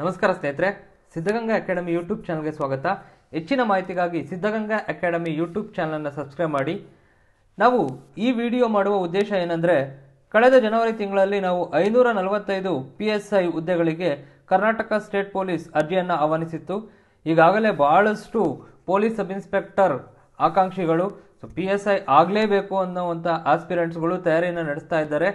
ನಮಸ್ಕಾರ ಸ್ನೇಹಿತರೆ Siddaganga academy YouTube ಚಾನಲ್ಗೆ ಸ್ವಾಗತ ಹೆಚ್ಚಿನ ಮಾಹಿತಿಗಾಗಿ ಸಿದ್ಧಗಂಗಾ ಅಕಾಡೆಮಿ ಯೂಟ್ಯೂಬ್ ಚಾನಲನ್ನು ಸಬ್ಸ್ಕ್ರೈಬ್ ಮಾಡಿ ನಾವು ಈ ವಿಡಿಯೋ ಮಾಡುವ ಉದ್ದೇಶ ಏನಂದರೆ ಕಳೆದ ಜನವರಿ ತಿಂಗಳಲ್ಲಿ ನಾವು ಐನೂರ ನಲವತ್ತೈದು ಪಿ ಎಸ್ ಐ ಹುದ್ದೆಗಳಿಗೆ ಕರ್ನಾಟಕ ಸ್ಟೇಟ್ ಪೊಲೀಸ್ ಅರ್ಜಿಯನ್ನು ಆಹ್ವಾನಿಸಿತ್ತು ಈಗಾಗಲೇ ಬಹಳಷ್ಟು ಪೊಲೀಸ್ ಸಬ್ ಇನ್ಸ್ಪೆಕ್ಟರ್ ಆಕಾಂಕ್ಷಿಗಳು ಸೊ ಪಿ ಎಸ್ ಐ ಆಗಲೇಬೇಕು ಅನ್ನೋವಂಥ ಆಸ್ಪಿರೆಂಟ್ಸ್ಗಳು ತಯಾರಿಯನ್ನು ನಡೆಸ್ತಾ ಇದ್ದಾರೆ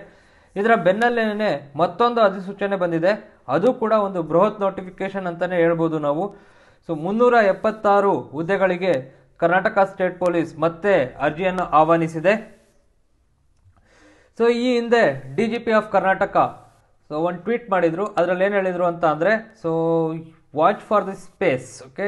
ಇದರ ಬೆನ್ನಲ್ಲೇನೆ ಮತ್ತೊಂದು ಅಧಿಸೂಚನೆ ಬಂದಿದೆ ಅದು ಕೂಡ ಒಂದು ಬೃಹತ್ ನೋಟಿಫಿಕೇಶನ್ ಅಂತಲೇ ಹೇಳ್ಬೋದು ನಾವು ಸೊ ಮುನ್ನೂರ ಎಪ್ಪತ್ತಾರು ಹುದ್ದೆಗಳಿಗೆ ಕರ್ನಾಟಕ ಸ್ಟೇಟ್ ಪೊಲೀಸ್ ಮತ್ತೆ ಅರ್ಜಿಯನ್ನು ಆಹ್ವಾನಿಸಿದೆ ಸೊ ಈ ಹಿಂದೆ D G P of Karnataka so ಒಂದು ಟ್ವೀಟ್ ಮಾಡಿದರು ಅದರಲ್ಲಿ ಏನು ಹೇಳಿದರು ಅಂತ ಅಂದರೆ so watch for the space okay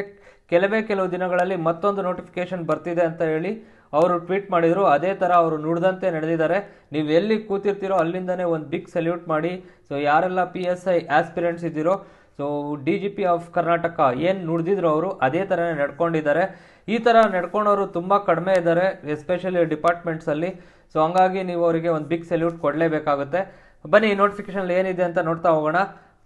ಕೆಲವೇ ಕೆಲವು ದಿನಗಳಲ್ಲಿ ಮತ್ತೊಂದು ನೋಟಿಫಿಕೇಶನ್ ಬರ್ತಿದೆ ಅಂತ ಹೇಳಿ ಅವರು ಟ್ವೀಟ್ ಮಾಡಿದರು ಅದೇ ಥರ ಅವರು ನುಡಿದಂತೆ ನಡೆದಿದ್ದಾರೆ ನೀವು ಎಲ್ಲಿ ಕೂತಿರ್ತೀರೋ ಅಲ್ಲಿಂದನೇ ಒಂದು ಬಿಗ್ ಸೆಲ್ಯೂಟ್ ಮಾಡಿ ಸೊ ಯಾರೆಲ್ಲ ಪಿ ಎಸ್ ಐ ಆಸ್ಪಿರೆಂಟ್ಸ್ ಇದ್ದೀರೋ so D G P of Karnataka ಏನು ನುಡಿದಿದ್ರು ಅವರು ಅದೇ ಥರನೇ ನಡ್ಕೊಂಡಿದ್ದಾರೆ ಈ ಥರ ನಡ್ಕೊಂಡವರು ತುಂಬ ಕಡಿಮೆ ಇದ್ದಾರೆ ಎಸ್ಪೆಷಲಿ ಡಿಪಾರ್ಟ್ಮೆಂಟ್ಸಲ್ಲಿ ಸೊ ಹಂಗಾಗಿ ನೀವು ಅವರಿಗೆ ಒಂದು ಬಿಗ್ ಸೆಲ್ಯೂಟ್ ಕೊಡಲೇಬೇಕಾಗುತ್ತೆ ಬನ್ನಿ ನೋಟಿಫಿಕೇಶನ್ ಏನಿದೆ ಅಂತ ನೋಡ್ತಾ ಹೋಗೋಣ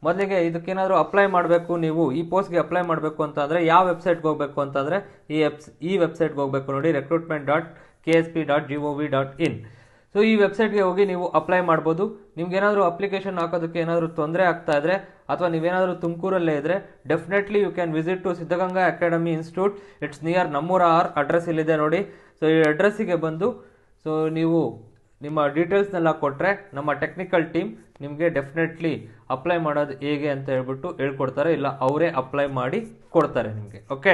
ಮೊದಲಿಗೆ ಇದಕ್ಕೇನಾದರೂ ಅಪ್ಲೈ ಮಾಡಬೇಕು ನೀವು ಈ ಪೋಸ್ಟ್ಗೆ ಅಪ್ಲೈ ಮಾಡಬೇಕು ಅಂತಂದರೆ ಯಾವ ವೆಬ್ಸೈಟ್ಗೆ ಹೋಗಬೇಕು ಅಂತಂದರೆ ಈ ಎಪ್ಸ್ ಈ ವೆಬ್ಸೈಟ್ಗೆ ಹೋಗಬೇಕು ನೋಡಿ recruitment dot K S P dot G O V dot in so ಈ ವೆಬ್ಸೈಟ್ಗೆ ಹೋಗಿ ನೀವು ಅಪ್ಲೈ ಮಾಡ್ಬೋದು ಏನಾದರೂ ಅಪ್ಲಿಕೇಶನ್ ಹಾಕೋದಕ್ಕೆ ಏನಾದರೂ ತೊಂದರೆ ಆಗ್ತಾ ಇದ್ರೆ ಅಥವಾ ನೀವೇನಾದರೂ ತುಮಕೂರಲ್ಲೇ ಇದ್ದರೆ definitely you can visit to Siddaganga academy institute it's near ನಮ್ಮೂರ ಆರ್ ಅಡ್ರೆಸ್ ಇಲ್ಲಿದೆ ನೋಡಿ ಸೊ ಈ ಅಡ್ರೆಸ್ಸಿಗೆ ಬಂದು ಸೊ ನೀವು ನಿಮ್ಮ ಡೀಟೇಲ್ಸ್ನೆಲ್ಲ ಕೊಟ್ಟರೆ ನಮ್ಮ ಟೆಕ್ನಿಕಲ್ ಟೀಮ್ ನಿಮಗೆ ಡೆಫಿನೆಟ್ಲಿ ಅಪ್ಲೈ ಮಾಡೋದು ಹೇಗೆ ಅಂತ ಹೇಳ್ಬಿಟ್ಟು ಹೇಳ್ಕೊಡ್ತಾರೆ ಇಲ್ಲ ಅವರೇ ಅಪ್ಲೈ ಮಾಡಿ ಕೊಡ್ತಾರೆ ನಿಮಗೆ ಓಕೆ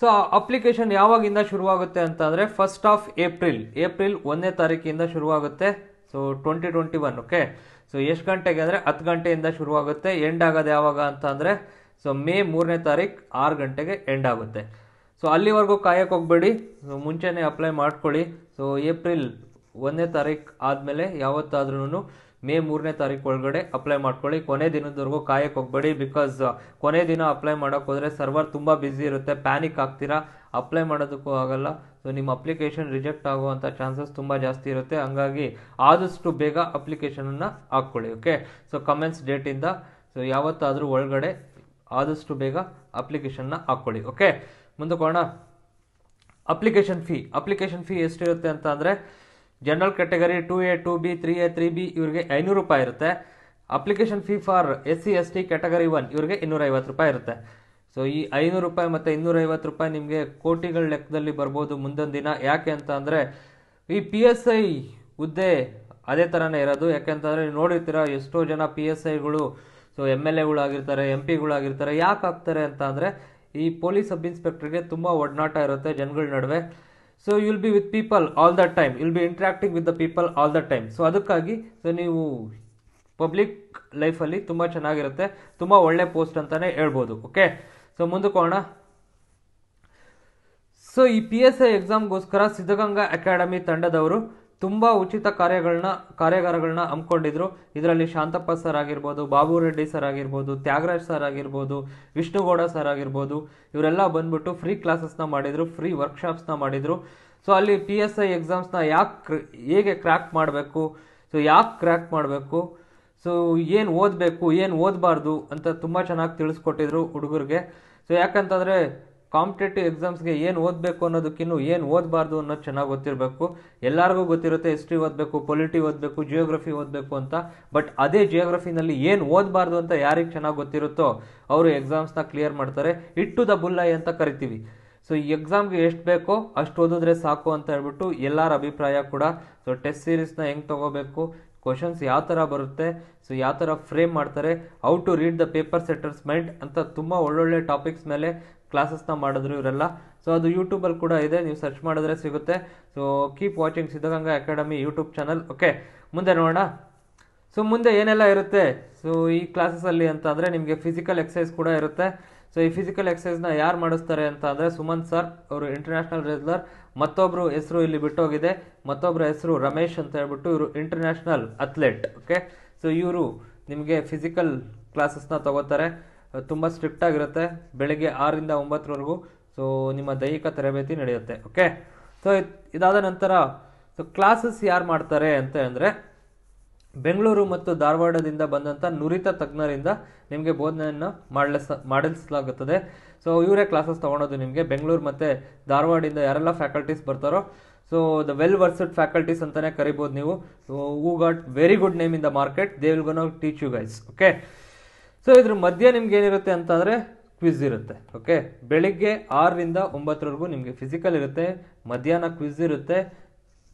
ಸೊ ಅಪ್ಲಿಕೇಶನ್ ಯಾವಾಗಿಂದ ಶುರುವಾಗುತ್ತೆ ಅಂತಂದರೆ ಫಸ್ಟ್ ಆಫ್ ಏಪ್ರಿಲ್ ಏಪ್ರಿಲ್ ಒಂದನೇ ತಾರೀಕಿಂದ ಶುರುವಾಗುತ್ತೆ so twenty twenty one okay so ಎಷ್ಟು ಗಂಟೆಗೆ ಅಂದರೆ ಹತ್ತು ಗಂಟೆಯಿಂದ ಶುರುವಾಗುತ್ತೆ ಎಂಡ್ ಆಗೋದು ಯಾವಾಗ ಅಂತ ಅಂದರೆ ಸೊ ಮೇ ಮೂರನೇ ತಾರೀಕು ಆರು ಗಂಟೆಗೆ ಎಂಡ್ ಆಗುತ್ತೆ ಸೊ ಅಲ್ಲಿವರೆಗೂ ಕಾಯಕ್ಕೆ ಹೋಗಬೇಡಿ ಸೊ ಮುಂಚೆನೇ ಅಪ್ಲೈ ಮಾಡ್ಕೊಳ್ಳಿ ಸೊ ಏಪ್ರಿಲ್ ಒಂದನೇ ತಾರೀಕು ಆದಮೇಲೆ ಯಾವತ್ತಾದ್ರೂ ಮೇ ಮೂರನೇ ತಾರೀಕು ಒಳಗಡೆ ಅಪ್ಲೈ ಮಾಡ್ಕೊಳ್ಳಿ ಕೊನೆ ದಿನದವರೆಗೂ ಕಾಯಕ್ಕೆ ಹೋಗ್ಬೇಡಿ ಬಿಕಾಸ್ ಕೊನೆ ದಿನ ಅಪ್ಲೈ ಮಾಡೋಕ್ಕೆ ಹೋದರೆ ಸರ್ವರ್ ತುಂಬ ಬ್ಯುಸಿ ಇರುತ್ತೆ ಪ್ಯಾನಿಕ್ ಆಗ್ತೀರಾ ಅಪ್ಲೈ ಮಾಡೋದಕ್ಕೂ ಆಗಲ್ಲ ಸೊ ನಿಮ್ಮ ಅಪ್ಲಿಕೇಶನ್ ರಿಜೆಕ್ಟ್ ಆಗುವಂಥ ಚಾನ್ಸಸ್ ತುಂಬ ಜಾಸ್ತಿ ಇರುತ್ತೆ ಹಂಗಾಗಿ ಆದಷ್ಟು ಬೇಗ ಅಪ್ಲಿಕೇಶನನ್ನು ಹಾಕ್ಕೊಳ್ಳಿ ಓಕೆ ಸೊ ಕಮೆಂಟ್ಸ್ ಡೇಟಿಂದ ಸೊ ಯಾವತ್ತಾದರೂ ಒಳಗಡೆ ಆದಷ್ಟು ಬೇಗ ಅಪ್ಲಿಕೇಶನ್ನ ಹಾಕ್ಕೊಳ್ಳಿ ಓಕೆ ಮುಂದಕ್ಕೋಣ ಅಪ್ಲಿಕೇಶನ್ ಫೀ ಅಪ್ಲಿಕೇಶನ್ ಫೀ ಎಷ್ಟಿರುತ್ತೆ ಅಂತ ಅಂದರೆ general category two A two B three A three B ಇವರಿಗೆ ಐನೂರು ರೂಪಾಯಿ ಇರುತ್ತೆ application fee for S C S T category one ಇವರಿಗೆ ಇನ್ನೂರೈವತ್ತು ರೂಪಾಯಿ ಇರುತ್ತೆ ಸೊ ಈ ಐನೂರು ರೂಪಾಯಿ ಮತ್ತು ಇನ್ನೂರೈವತ್ತು ರೂಪಾಯಿ ನಿಮಗೆ ಕೋಟಿಗಳ ಲೆಕ್ಕದಲ್ಲಿ ಬರ್ಬೋದು ಮುಂದೊಂದು ದಿನ ಯಾಕೆ ಅಂತ ಅಂದರೆ ಈ ಪಿ ಎಸ್ ಐ ಹುದ್ದೆ ಅದೇ ಥರನೇ ಇರೋದು ಯಾಕೆಂತಂದರೆ ನೀವು ನೋಡಿರ್ತೀರ ಎಷ್ಟೋ ಜನ ಪಿ ಎಸ್ ಐಗಳು ಸೊ ಎಮ್ ಎಲ್ ಎಗಳಾಗಿರ್ತಾರೆ ಎಮ್ ಪಿಗಳಾಗಿರ್ತಾರೆ ಯಾಕೆ ಆಗ್ತಾರೆ ಅಂತ ಅಂದರೆ ಈ ಪೊಲೀಸ್ ಸಬ್ ಇನ್ಸ್ಪೆಕ್ಟರ್ಗೆ ತುಂಬ ಒಡನಾಟ ಇರುತ್ತೆ ಜನಗಳ ನಡುವೆ so will be with people all the time will be interacting with the people all the time so ಅದಕ್ಕಾಗಿ ಸೊ ನೀವು ಪಬ್ಲಿಕ್ ಲೈಫಲ್ಲಿ ತುಂಬ ಚೆನ್ನಾಗಿರುತ್ತೆ ತುಂಬ ಒಳ್ಳೆ ಪೋಸ್ಟ್ ಅಂತಲೇ ಹೇಳ್ಬೋದು ಓಕೆ ಸೊ ಮುಂದಕ್ಕೋಣ ಸೊ ಈ ಪಿ ಎಸ್ ಐ ಎಕ್ಸಾಮ್ಗೋಸ್ಕರ ಸಿದ್ಧಗಂಗಾ ಅಕಾಡೆಮಿ ತಂಡದವರು ತುಂಬ ಉಚಿತ ಕಾರ್ಯಗಳನ್ನ ಕಾರ್ಯಾಗಾರಗಳನ್ನ ಹಮ್ಮಿಕೊಂಡಿದ್ರು ಇದರಲ್ಲಿ ಶಾಂತಪ್ಪ ಸರ್ ಆಗಿರ್ಬೋದು ಬಾಬು ರೆಡ್ಡಿ ಸರ್ ಆಗಿರ್ಬೋದು ತ್ಯಾಗರಾಜ್ ಸರ್ ಆಗಿರ್ಬೋದು ವಿಷ್ಣುಗೌಡ ಸರ್ ಆಗಿರ್ಬೋದು ಇವರೆಲ್ಲ ಬಂದ್ಬಿಟ್ಟು ಫ್ರೀ ಕ್ಲಾಸಸ್ನ ಮಾಡಿದರು ಫ್ರೀ ವರ್ಕ್ಶಾಪ್ಸ್ನ ಮಾಡಿದರು ಸೊ ಅಲ್ಲಿ ಪಿ ಎಸ್ ಐ ಎಕ್ಸಾಮ್ಸ್ನ ಯಾಕೆ ಹೇಗೆ ಕ್ರ್ಯಾಕ್ ಮಾಡಬೇಕು ಸೊ ಯಾಕೆ ಕ್ರ್ಯಾಕ್ ಮಾಡಬೇಕು ಸೊ ಏನು ಓದಬೇಕು ಏನು ಓದಬಾರ್ದು ಅಂತ ತುಂಬ ಚೆನ್ನಾಗಿ ತಿಳಿಸ್ಕೊಟ್ಟಿದ್ರು ಹುಡುಗರಿಗೆ ಸೊ ಯಾಕಂತಂದರೆ ಕಾಂಪಿಟೇಟಿವ್ ಎಕ್ಸಾಮ್ಸ್ಗೆ ಏನು ಓದಬೇಕು ಅನ್ನೋದಕ್ಕಿನ್ನೂ ಏನು ಓದಬಾರ್ದು ಅನ್ನೋದು ಚೆನ್ನಾಗಿ ಗೊತ್ತಿರಬೇಕು ಎಲ್ಲರಿಗೂ ಗೊತ್ತಿರುತ್ತೆ ಹಿಸ್ಟ್ರಿ ಓದಬೇಕು ಪೊಲಿಟಿ ಓದಬೇಕು ಜಿಯೋಗ್ರಫಿ ಓದಬೇಕು ಅಂತ ಬಟ್ ಅದೇ ಜಿಯೋಗ್ರಫಿನಲ್ಲಿ ಏನು ಓದಬಾರ್ದು ಅಂತ ಯಾರಿಗೆ ಚೆನ್ನಾಗಿ ಗೊತ್ತಿರುತ್ತೋ ಅವರು ಎಕ್ಸಾಮ್ಸ್ನ ಕ್ಲಿಯರ್ ಮಾಡ್ತಾರೆ ಇಟ್ಟು ದ ಬುಲ್ಲೈ ಅಂತ ಕರಿತೀವಿ ಸೊ ಈ ಎಕ್ಸಾಮ್ಗೆ ಎಷ್ಟು ಬೇಕೋ ಅಷ್ಟು ಓದಿದ್ರೆ ಸಾಕು ಅಂತ ಹೇಳ್ಬಿಟ್ಟು ಎಲ್ಲರ ಅಭಿಪ್ರಾಯ ಕೂಡ ಸೊ ಟೆಸ್ಟ್ ಸೀರೀಸ್ನ ಹೆಂಗೆ ತೊಗೋಬೇಕು ಕ್ವಶನ್ಸ್ ಯಾವ ಥರ ಬರುತ್ತೆ ಸೊ ಯಾವ ಥರ ಫ್ರೇಮ್ ಮಾಡ್ತಾರೆ how to read the paper mind ಅಂತ ತುಂಬ ಒಳ್ಳೊಳ್ಳೆ ಟಾಪಿಕ್ಸ್ ಮೇಲೆ ಕ್ಲಾಸಸ್ನ ಮಾಡಿದ್ರು ಇವರೆಲ್ಲ ಸೊ ಅದು ಯೂಟ್ಯೂಬಲ್ಲಿ ಕೂಡ ಇದೆ ನೀವು ಸರ್ಚ್ ಮಾಡಿದ್ರೆ ಸಿಗುತ್ತೆ so keep watching Siddaganga academy YouTube channel okay ಮುಂದೆ ನೋಡೋಣ ಸೊ ಮುಂದೆ ಏನೆಲ್ಲ ಇರುತ್ತೆ ಸೊ ಈ ಕ್ಲಾಸಸಲ್ಲಿ ಅಂತ ಅಂದರೆ ನಿಮಗೆ ಫಿಸಿಕಲ್ ಎಕ್ಸಸೈಸ್ ಕೂಡ ಇರುತ್ತೆ ಸೊ ಈ ಫಿಸಿಕಲ್ ಎಕ್ಸಸೈಸ್ನ ಯಾರು ಮಾಡಿಸ್ತಾರೆ ಅಂತ ಅಂದರೆ ಸುಮಂತ್ ಸರ್ ಅವರು ಇಂಟರ್ನ್ಯಾಷನಲ್ ರೆಸ್ಲರ್ ಮತ್ತೊಬ್ಬರು ಹೆಸರು ಇಲ್ಲಿ ಬಿಟ್ಟೋಗಿದೆ ಮತ್ತೊಬ್ಬರ ಹೆಸರು ರಮೇಶ್ ಅಂತ ಹೇಳ್ಬಿಟ್ಟು ಇವರು ಇಂಟರ್ನ್ಯಾಷನಲ್ ಅಥ್ಲೆಟ್ ಓಕೆ ಸೊ ಇವರು ನಿಮಗೆ ಫಿಸಿಕಲ್ ಕ್ಲಾಸಸ್ನ ತಗೋತಾರೆ ತುಂಬ ಸ್ಟ್ರಿಕ್ಟ್ ಆಗಿರುತ್ತೆ ಬೆಳಗ್ಗೆ ಆರರಿಂದ ಒಂಬತ್ತರವರೆಗೂ ಸೊ ನಿಮ್ಮ ದೈಹಿಕ ತರಬೇತಿ ನಡೆಯುತ್ತೆ ಓಕೆ ಸೊ ಇದಾದ ನಂತರ ಸೊ ಕ್ಲಾಸಸ್ ಯಾರು ಮಾಡ್ತಾರೆ ಅಂತ ಅಂದರೆ ಬೆಂಗಳೂರು ಮತ್ತು ಧಾರವಾಡದಿಂದ ಬಂದಂಥ ನುರಿತ ತಜ್ಞರಿಂದ ನಿಮಗೆ ಬೋಧನೆಯನ್ನು ಮಾಡಲಿಸ ಮಾಡಿಸಲಾಗುತ್ತದೆ ಸೊ ಇವರೇ ಕ್ಲಾಸಸ್ ತೊಗೊಳೋದು ನಿಮಗೆ ಬೆಂಗಳೂರು ಮತ್ತು ಧಾರವಾಡದಿಂದ ಯಾರೆಲ್ಲ ಫ್ಯಾಕಲ್ಟೀಸ್ ಬರ್ತಾರೋ so the well versed faculties ಅಂತಲೇ ಕರಿಬೋದು ನೀವು so who got very good name in the market they will gonna teach you guys okay so ಇದ್ರ ಮಧ್ಯೆ ನಿಮ್ಗೆ ಏನಿರುತ್ತೆ ಅಂತಂದರೆ ಕ್ವಿಜ್ ಇರುತ್ತೆ ಓಕೆ ಬೆಳಿಗ್ಗೆ ಆರರಿಂದ ಒಂಬತ್ತರವರೆಗೂ ನಿಮಗೆ ಫಿಸಿಕಲ್ ಇರುತ್ತೆ ಮಧ್ಯಾಹ್ನ ಕ್ವಿಜ್ ಇರುತ್ತೆ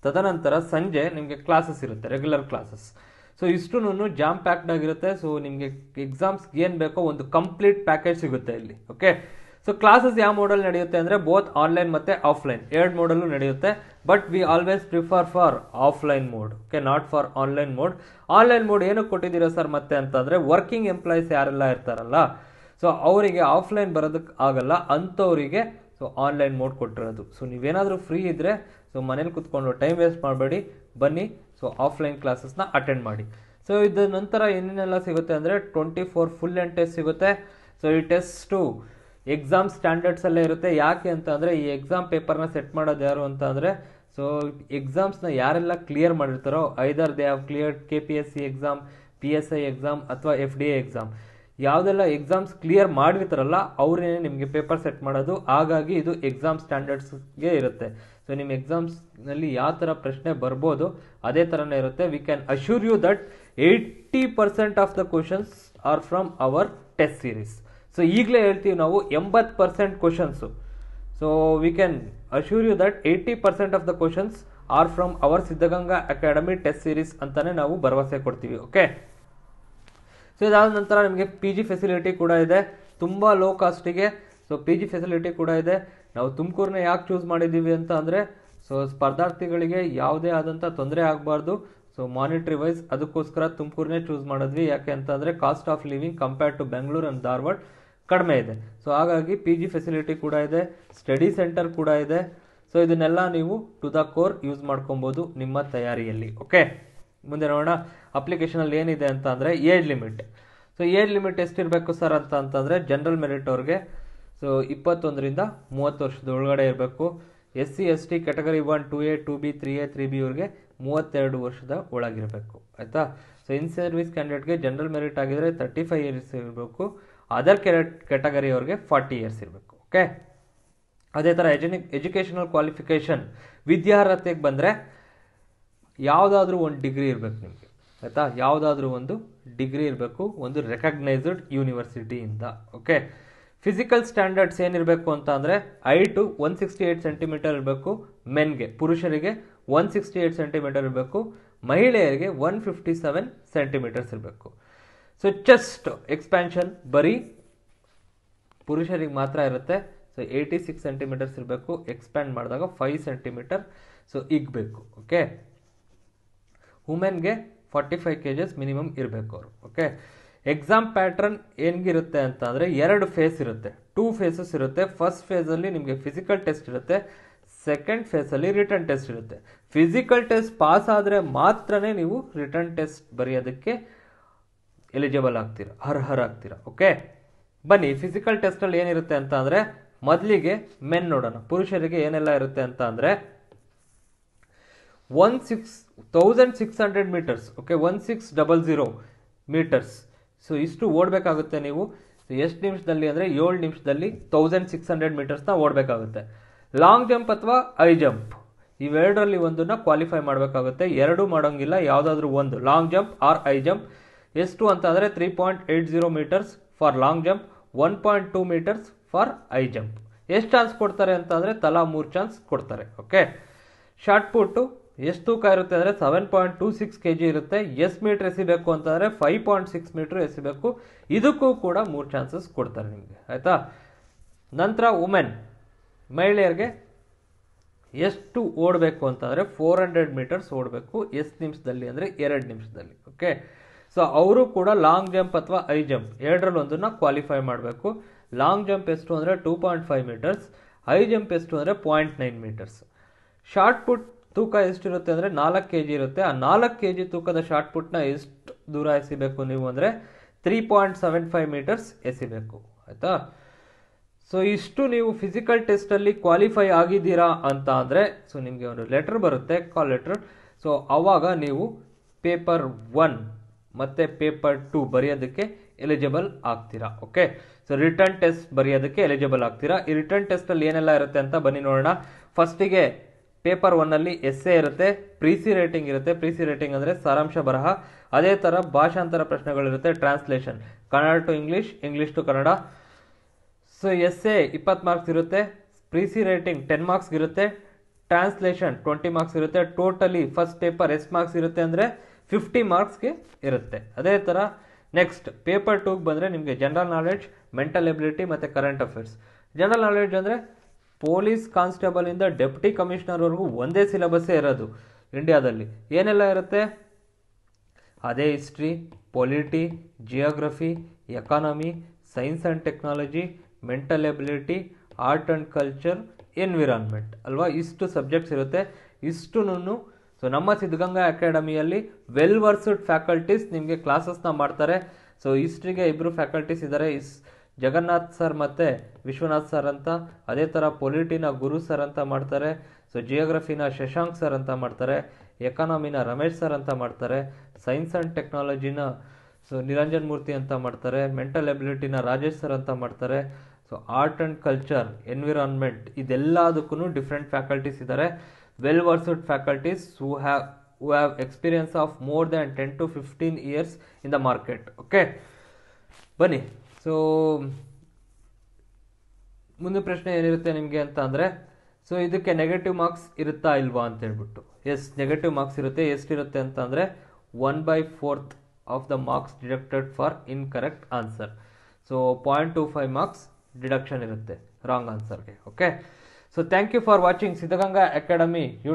ತದನಂತರ ಸಂಜೆ ನಿಮಗೆ ಕ್ಲಾಸಸ್ ಇರುತ್ತೆ ರೆಗ್ಯುಲರ್ ಕ್ಲಾಸಸ್ ಸೊ ಇಷ್ಟು ಜಾಮ್ ಪ್ಯಾಕ್ಡ್ ಆಗಿರುತ್ತೆ ಸೊ ನಿಮಗೆ ಎಕ್ಸಾಮ್ಸ್ಗೆ ಏನು ಬೇಕೋ ಒಂದು ಕಂಪ್ಲೀಟ್ ಪ್ಯಾಕೇಜ್ ಸಿಗುತ್ತೆ ಇಲ್ಲಿ ಓಕೆ ಸೊ ಕ್ಲಾಸಸ್ ಯಾವ ಮೋಡಲ್ ನಡೆಯುತ್ತೆ ಅಂದರೆ ಬೋತ್ ಆನ್ಲೈನ್ ಮತ್ತು ಆಫ್ಲೈನ್ ಎರಡು ಮೋಡಲ್ಲು ನಡೆಯುತ್ತೆ but we always prefer for offline mode okay not for online mode online mode ಏನಕ್ಕೆ ಕೊಟ್ಟಿದ್ದೀರಾ ಸರ್ ಮತ್ತೆ ಅಂತಂದರೆ ವರ್ಕಿಂಗ್ ಎಂಪ್ಲಾಯೀಸ್ ಯಾರೆಲ್ಲ ಇರ್ತಾರಲ್ಲ ಸೊ ಅವರಿಗೆ ಆಫ್ಲೈನ್ ಬರೋದಕ್ಕೆ ಆಗಲ್ಲ ಅಂಥವರಿಗೆ ಸೊ ಆನ್ಲೈನ್ ಮೋಡ್ ಕೊಟ್ಟಿರೋದು ಸೊ ನೀವೇನಾದರೂ ಫ್ರೀ ಇದ್ದರೆ ಸೊ ಮನೇಲಿ ಕುತ್ಕೊಂಡು ಟೈಮ್ ವೇಸ್ಟ್ ಮಾಡಬೇಡಿ ಬನ್ನಿ ಸೊ ಆಫ್ಲೈನ್ ಕ್ಲಾಸಸ್ನ ಅಟೆಂಡ್ ಮಾಡಿ ಸೊ ಇದರ ನಂತರ ಏನೇನೆಲ್ಲ ಸಿಗುತ್ತೆ ಅಂದರೆ twenty four full and test ಸಿಗುತ್ತೆ ಸೊ ಈ ಟೆಸ್ಟು ಎಕ್ಸಾಮ್ ಸ್ಟ್ಯಾಂಡರ್ಡ್ಸಲ್ಲೇ ಇರುತ್ತೆ ಯಾಕೆ ಅಂತ ಈ ಎಕ್ಸಾಮ್ ಪೇಪರ್ನ ಸೆಟ್ ಮಾಡೋದು ಯಾರು ಅಂತ ಅಂದರೆ ಸೊ ಎಕ್ಸಾಮ್ಸ್ನ ಯಾರೆಲ್ಲ ಕ್ಲಿಯರ್ ಮಾಡಿರ್ತಾರೋ either they have clear K P S C exam P S I exam ಅಥವಾ ಎಫ್ ಡಿ ಎ ಎಕ್ಸಾಮ್ ಯಾವುದೆಲ್ಲ ಎಕ್ಸಾಮ್ಸ್ ಕ್ಲಿಯರ್ ಮಾಡಿರ್ತಾರಲ್ಲ ಅವರೇ ನಿಮಗೆ ಪೇಪರ್ ಸೆಟ್ ಮಾಡೋದು ಹಾಗಾಗಿ ಇದು ಎಕ್ಸಾಮ್ ಸ್ಟ್ಯಾಂಡರ್ಡ್ಸ್ಗೆ ಇರುತ್ತೆ ಸೊ ನಿಮ್ಮ ಎಕ್ಸಾಮ್ಸ್ನಲ್ಲಿ ಯಾವ ಥರ ಪ್ರಶ್ನೆ ಬರ್ಬೋದು ಅದೇ ಥರನೇ ಇರುತ್ತೆ we can assure you that eighty percent of the questions are from our test series so ಈಗಲೇ ಹೇಳ್ತೀವಿ ನಾವು ಎಂಬತ್ತು percent questions so we can assure you that eighty percent of the questions are from our Siddaganga academy test series ಅಂತಲೇ ನಾವು ಭರವಸೆ ಕೊಡ್ತೀವಿ okay so ಇದಾದ ನಂತರ ನಿಮಗೆ ಪಿ ಜಿ ಫೆಸಿಲಿಟಿ ಕೂಡ ಇದೆ ತುಂಬ ಲೋ ಕಾಸ್ಟಿಗೆ ಸೊ ಪಿ ಜಿ ಫೆಸಿಲಿಟಿ ಕೂಡ ಇದೆ ನಾವು ತುಮಕೂರನ್ನ ಯಾಕೆ ಚೂಸ್ ಮಾಡಿದ್ದೀವಿ ಅಂತ ಅಂದರೆ ಸೊ ಸ್ಪರ್ಧಾರ್ಥಿಗಳಿಗೆ ಯಾವುದೇ ಆದಂಥ ತೊಂದರೆ ಆಗಬಾರ್ದು ಸೊ ಮಾನಿಟ್ರಿ ವೈಸ್ ಅದಕ್ಕೋಸ್ಕರ ತುಮಕೂರನ್ನೇ ಚೂಸ್ ಮಾಡಿದ್ವಿ ಯಾಕೆ ಅಂತಂದರೆ cost of living compared to Bengaluru and Dharwad ಕಡಿಮೆ ಇದೆ ಸೊ ಹಾಗಾಗಿ ಪಿ ಜಿ ಫೆಸಿಲಿಟಿ ಕೂಡ ಇದೆ ಸ್ಟಡಿ ಸೆಂಟರ್ ಕೂಡ ಇದೆ ಸೊ ಇದನ್ನೆಲ್ಲ ನೀವು ಟು ದ ಕೋರ್ ಯೂಸ್ ಮಾಡ್ಕೊಬೋದು ನಿಮ್ಮ ತಯಾರಿಯಲ್ಲಿ ಓಕೆ ಮುಂದೆ ನೋಡೋಣ ಅಪ್ಲಿಕೇಶನಲ್ಲಿ ಏನಿದೆ ಅಂತ ಅಂದರೆ age limit so age limit ಎಷ್ಟಿರಬೇಕು ಸರ್ ಅಂತ ಅಂತಂದರೆ ಜನರಲ್ ಮೆರಿಟ್ ಅವ್ರಿಗೆ ಸೊ ಇಪ್ಪತ್ತೊಂದರಿಂದ ಮೂವತ್ತು ವರ್ಷದ ಒಳಗಡೆ ಇರಬೇಕು S C S T category one two A two B three A three B ಇವ್ರಿಗೆ ಮೂವತ್ತೆರಡು ವರ್ಷದ ಒಳಗಿರಬೇಕು ಆಯಿತಾ ಸೊ ಇನ್ ಸರ್ವಿಸ್ ಕ್ಯಾಂಡಿಡೇಟ್ಗೆ ಜನರಲ್ ಮೆರಿಟ್ ಆಗಿದ್ರೆ ತರ್ಟಿ ಫೈವ್ ಇಯರ್ಸ್ ಇರಬೇಕು ಅದರ್ ಕೆಟಗರಿ ಅವ್ರಿಗೆ ಫಾರ್ಟಿ ಇಯರ್ಸ್ ಇರಬೇಕು ಓಕೆ ಅದೇ ಥರ ಎಜುನಿ ಎಜುಕೇಷನಲ್ ಕ್ವಾಲಿಫಿಕೇಷನ್ ವಿದ್ಯಾರ್ಹತೆಗೆ ಬಂದರೆ ಯಾವುದಾದ್ರೂ ಒಂದು ಡಿಗ್ರಿ ಇರಬೇಕು ನಿಮಗೆ ಆಯಿತಾ ಯಾವುದಾದ್ರೂ ಒಂದು ಡಿಗ್ರಿ ಇರಬೇಕು ಒಂದು ರೆಕಗ್ನೈಸ್ಡ್ ಯೂನಿವರ್ಸಿಟಿಯಿಂದ ಓಕೆ ಫಿಸಿಕಲ್ ಸ್ಟ್ಯಾಂಡರ್ಡ್ಸ್ ಏನಿರಬೇಕು ಅಂತ ಅಂದರೆ height one sixty eight centimetre ಇರಬೇಕು ಮೆನ್ಗೆ ಪುರುಷರಿಗೆ ಒನ್ ಸಿಕ್ಸ್ಟಿ ಏಯ್ಟ್ ಸೆಂಟಿಮೀಟರ್ ಇರಬೇಕು ಮಹಿಳೆಯರಿಗೆ ಒನ್ ಫಿಫ್ಟಿ ಸೆವೆನ್ ಸೆಂಟಿಮೀಟರ್ಸ್ ಇರಬೇಕು ಸೊ ಚೆಸ್ಟ್ ಎಕ್ಸ್ಪ್ಯಾನ್ಷನ್ ಬರೀ ಪುರುಷರಿಗೆ ಮಾತ್ರ ಇರುತ್ತೆ ಸೊ ಏಯ್ಟಿ ಸಿಕ್ಸ್ ಸೆಂಟಿಮೀಟರ್ಸ್ ಇರಬೇಕು ಎಕ್ಸ್ಪ್ಯಾಂಡ್ ಮಾಡಿದಾಗ ಫೈವ್ ಸೆಂಟಿಮೀಟರ್ ಸೊ ಇಗ್ಬೇಕು ಓಕೆ ವುಮೆನ್ಗೆ ಫಾರ್ಟಿ ಫೈವ್ ಕೆ ಮಿನಿಮಮ್ ಇರಬೇಕು ಅವರು ಓಕೆ ಎಕ್ಸಾಮ್ ಪ್ಯಾಟ್ರನ್ ಏನಿರುತ್ತೆ ಅಂತ ಅಂದರೆ ಎರಡು ಫೇಸ್ ಇರುತ್ತೆ ಟೂ ಫೇಸಸ್ ಇರುತ್ತೆ ಫಸ್ಟ್ ಫೇಸಲ್ಲಿ ನಿಮಗೆ ಫಿಸಿಕಲ್ ಟೆಸ್ಟ್ ಇರುತ್ತೆ ಸೆಕೆಂಡ್ ಫೇಸಲ್ಲಿ ರಿಟರ್ನ್ ಟೆಸ್ಟ್ ಇರುತ್ತೆ ಫಿಸಿಕಲ್ ಟೆಸ್ಟ್ ಪಾಸ್ ಆದರೆ ಮಾತ್ರನೇ ನೀವು ರಿಟರ್ನ್ ಟೆಸ್ಟ್ ಬರೆಯೋದಕ್ಕೆ ಎಲಿಜಿಬಲ್ ಆಗ್ತೀರಾ ಅರ್ಹರಾಗ್ತೀರಾ ಓಕೆ ಬನ್ನಿ ಫಿಸಿಕಲ್ ಟೆಸ್ಟ್ನಲ್ಲಿ ಏನಿರುತ್ತೆ ಅಂತ ಅಂದರೆ ಮೊದಲಿಗೆ ಮೆನ್ ನೋಡೋಣ ಪುರುಷರಿಗೆ ಏನೆಲ್ಲ ಇರುತ್ತೆ ಅಂತ ಅಂದರೆ one six thousand six hundred metres okay one six double zero metres so ಇಷ್ಟು ಓಡಬೇಕಾಗುತ್ತೆ ನೀವು ಎಷ್ಟು ನಿಮಿಷದಲ್ಲಿ ಅಂದರೆ ಏಳು ನಿಮಿಷದಲ್ಲಿ ತೌಸಂಡ್ ಸಿಕ್ಸ್ ಹಂಡ್ರೆಡ್ ಮೀಟರ್ಸ್ನ ಓಡಬೇಕಾಗುತ್ತೆ ಲಾಂಗ್ ಜಂಪ್ ಅಥವಾ ಐ ಜಂಪ್ ಇವೆರಡರಲ್ಲಿ ಒಂದನ್ನು ಕ್ವಾಲಿಫೈ ಮಾಡಬೇಕಾಗುತ್ತೆ ಎರಡು ಮಾಡೋಂಗಿಲ್ಲ ಯಾವುದಾದ್ರೂ ಒಂದು long jump or high jump ಎಷ್ಟು ಅಂತ ಅಂದರೆ three point eight zero metres for long jump one point two metres for high jump ಎಷ್ಟು ಚಾನ್ಸ್ ಕೊಡ್ತಾರೆ ಅಂತ ಅಂದರೆ ತಲಾ ಮೂರು ಚಾನ್ಸ್ ಕೊಡ್ತಾರೆ ಓಕೆ ಶಾರ್ಟ್ ಪುಟ್ಟು ಎಷ್ಟು ತೂಕ ಇರುತ್ತೆ ಅಂದರೆ seven point two six K G ಇರುತ್ತೆ ಎಷ್ಟು ಮೀಟರ್ ಎಸಿಬೇಕು ಅಂತಂದರೆ ಫೈವ್ ಪಾಯಿಂಟ್ ಸಿಕ್ಸ್ ಮೀಟ್ರ್ ಎಸಿಬೇಕು ಇದಕ್ಕೂ ಕೂಡ ಮೂರು ಚಾನ್ಸಸ್ ಕೊಡ್ತಾರೆ ನಿಮಗೆ ಆಯಿತಾ ನಂತರ ವುಮೆನ್ ಮಹಿಳೆಯರಿಗೆ ಎಷ್ಟು ಓಡಬೇಕು ಅಂತಂದರೆ ಫೋರ್ ಹಂಡ್ರೆಡ್ ಮೀಟರ್ಸ್ ಓಡಬೇಕು ಎಷ್ಟು ನಿಮಿಷದಲ್ಲಿ ಅಂದರೆ ಎರಡು ನಿಮಿಷದಲ್ಲಿ ಓಕೆ ಸೊ ಅವರು ಕೂಡ ಲಾಂಗ್ ಜಂಪ್ ಅಥವಾ ಐ ಜಂಪ್ ಎರಡರಲ್ಲಿ ಕ್ವಾಲಿಫೈ ಮಾಡಬೇಕು ಲಾಂಗ್ ಜಂಪ್ ಎಷ್ಟು ಅಂದರೆ two point five metres high jump ಎಷ್ಟು ಅಂದರೆ point nine metres shot put ತೂಕ ಎಷ್ಟಿರುತ್ತೆ ಅಂದರೆ ನಾಲ್ಕು ಕೆ ಜಿ ಇರುತ್ತೆ ಆ ನಾಲ್ಕು ಕೆ ಜಿ ತೂಕದ ಶಾರ್ಟ್ ಪುಟ್ನ ಎಷ್ಟು ದೂರ ಎಸಿಬೇಕು ನೀವು ಅಂದರೆ three point seven five metres ಎಸಿಬೇಕು ಆಯಿತಾ ಸೊ ಇಷ್ಟು ನೀವು ಫಿಸಿಕಲ್ ಟೆಸ್ಟಲ್ಲಿ ಕ್ವಾಲಿಫೈ ಆಗಿದ್ದೀರಾ ಅಂತ ಅಂದರೆ ಸೊ ನಿಮಗೆ ಒಂದು ಲೆಟ್ರ್ ಬರುತ್ತೆ ಕಾಲ್ ಲೆಟ್ರ್ ಸೊ ಆವಾಗ ನೀವು ಪೇಪರ್ ಒನ್ ಮತ್ತು ಪೇಪರ್ ಟು ಬರೆಯೋದಕ್ಕೆ ಎಲಿಜಿಬಲ್ ಆಗ್ತೀರಾ ಓಕೆ ಸೊ ರಿಟರ್ನ್ ಟೆಸ್ಟ್ ಬರೆಯೋದಕ್ಕೆ ಎಲಿಜಿಬಲ್ ಆಗ್ತೀರಾ ಈ ರಿಟರ್ನ್ ಟೆಸ್ಟಲ್ಲಿ ಏನೆಲ್ಲ ಇರುತ್ತೆ ಅಂತ ಬನ್ನಿ ನೋಡೋಣ ಫಸ್ಟಿಗೆ ಪೇಪರ್ ಒನ್ನಲ್ಲಿ ಎಸ್ಸೆ ಇರುತ್ತೆ ಪ್ರೀಸಿ ರೇಟಿಂಗ್ ಇರುತ್ತೆ ಪ್ರೀಸಿ ರೇಟಿಂಗ್ ಅಂದರೆ ಸಾರಾಂಶ ಬರಹ ಅದೇ ಥರ ಭಾಷಾಂತರ ಪ್ರಶ್ನೆಗಳಿರುತ್ತೆ translation Kannada to English English to Kannada so ಎ ಇಪ್ಪತ್ತು ಮಾರ್ಕ್ಸ್ ಇರುತ್ತೆ ಪ್ರೀಸಿ ರೇಟಿಂಗ್ ಟೆನ್ ಮಾರ್ಕ್ಸ್ ಇರುತ್ತೆ ಟ್ರಾನ್ಸ್ಲೇಷನ್ ಟ್ವೆಂಟಿ ಮಾರ್ಕ್ಸ್ ಇರುತ್ತೆ ಟೋಟಲಿ ಫಸ್ಟ್ ಪೇಪರ್ ಎಷ್ಟು ಮಾರ್ಕ್ಸ್ ಇರುತ್ತೆ ಅಂದರೆ ಫಿಫ್ಟಿ ಮಾರ್ಕ್ಸ್ಗೆ ಇರುತ್ತೆ ಅದೇ ಥರ ನೆಕ್ಸ್ಟ್ ಪೇಪರ್ ಟೂಗೆ ಬಂದರೆ ನಿಮಗೆ ಜನರಲ್ ನಾಲೆಡ್ಜ್ ಮೆಂಟಲ್ ಎಬಿಲಿಟಿ ಮತ್ತು ಕರೆಂಟ್ ಅಫೇರ್ಸ್ ಜನರಲ್ ನಾಲೆಡ್ಜ್ ಅಂದರೆ ಪೊಲೀಸ್ ಕಾನ್ಸ್ಟೇಬಲಿಂದ ಡೆಪ್ಟಿ ಕಮಿಷನರ್ವರೆಗೂ ಒಂದೇ ಸಿಲೆಬಸ್ಸೇ ಇರೋದು ಇಂಡಿಯಾದಲ್ಲಿ ಏನೆಲ್ಲ ಇರುತ್ತೆ ಅದೇ history polity geography economy science and technology mental ability art and culture environment ಅಲ್ವಾ ಇಷ್ಟು ಸಬ್ಜೆಕ್ಟ್ಸ್ ಇರುತ್ತೆ ಇಷ್ಟುನು ಸೊ ನಮ್ಮ ಸಿದ್ಧಗಂಗಾ ಅಕಾಡೆಮಿಯಲ್ಲಿ ವೆಲ್ ವರ್ಸ್ಡ್ ಫ್ಯಾಕಲ್ಟೀಸ್ ನಿಮಗೆ ಕ್ಲಾಸಸ್ನ ಮಾಡ್ತಾರೆ ಸೊ ಹಿಸ್ಟ್ರಿಗೆ ಇಬ್ಬರು ಫ್ಯಾಕಲ್ಟೀಸ್ ಇದ್ದಾರೆ ಇಸ್ ಜಗನ್ನಾಥ್ ಸರ್ ಮತ್ತು ವಿಶ್ವನಾಥ್ ಸರ್ ಅಂತ ಅದೇ ಥರ ಪೊಲಿಟಿನ ಗುರು ಸರ್ ಅಂತ ಮಾಡ್ತಾರೆ ಸೊ ಜಿಯೋಗ್ರಫಿನ ಶಶಾಂಕ್ ಸರ್ ಅಂತ ಮಾಡ್ತಾರೆ ಎಕಾನಮಿನ ರಮೇಶ್ ಸರ್ ಅಂತ ಮಾಡ್ತಾರೆ ಸೈನ್ಸ್ ಆ್ಯಂಡ್ ಟೆಕ್ನಾಲಜಿನ ಸೊ ನಿರಂಜನ್ ಮೂರ್ತಿ ಅಂತ ಮಾಡ್ತಾರೆ ಮೆಂಟಲ್ ಎಬಿಲಿಟಿನ ರಾಜೇಶ್ ಸರ್ ಅಂತ ಮಾಡ್ತಾರೆ so art and culture environment ಇದೆಲ್ಲದಕ್ಕೂ ಡಿಫ್ರೆಂಟ್ ಫ್ಯಾಕಲ್ಟೀಸ್ ಇದ್ದಾರೆ well versed faculties who have who have experience of more than 10 to 15 years in the market okay ಬನ್ನಿ ಸೊ ಮುಂದಿನ ಪ್ರಶ್ನೆ ಏನಿರುತ್ತೆ ನಿಮಗೆ ಅಂತ ಅಂದರೆ ಸೊ ಇದಕ್ಕೆ ನೆಗೆಟಿವ್ ಮಾರ್ಕ್ಸ್ ಇರುತ್ತಾ ಇಲ್ವಾ ಅಂತ ಹೇಳ್ಬಿಟ್ಟು ಎಸ್ ನೆಗೆಟಿವ್ ಮಾರ್ಕ್ಸ್ ಇರುತ್ತೆ ಎಷ್ಟಿರುತ್ತೆ ಅಂತ ಅಂದರೆ one by fourth of the marks deducted for incorrect answer so point two five marks deduction ಇರುತ್ತೆ ರಾಂಗ್ ಆನ್ಸರ್ಗೆ okay So thank you for watching Siddhaganga Academy.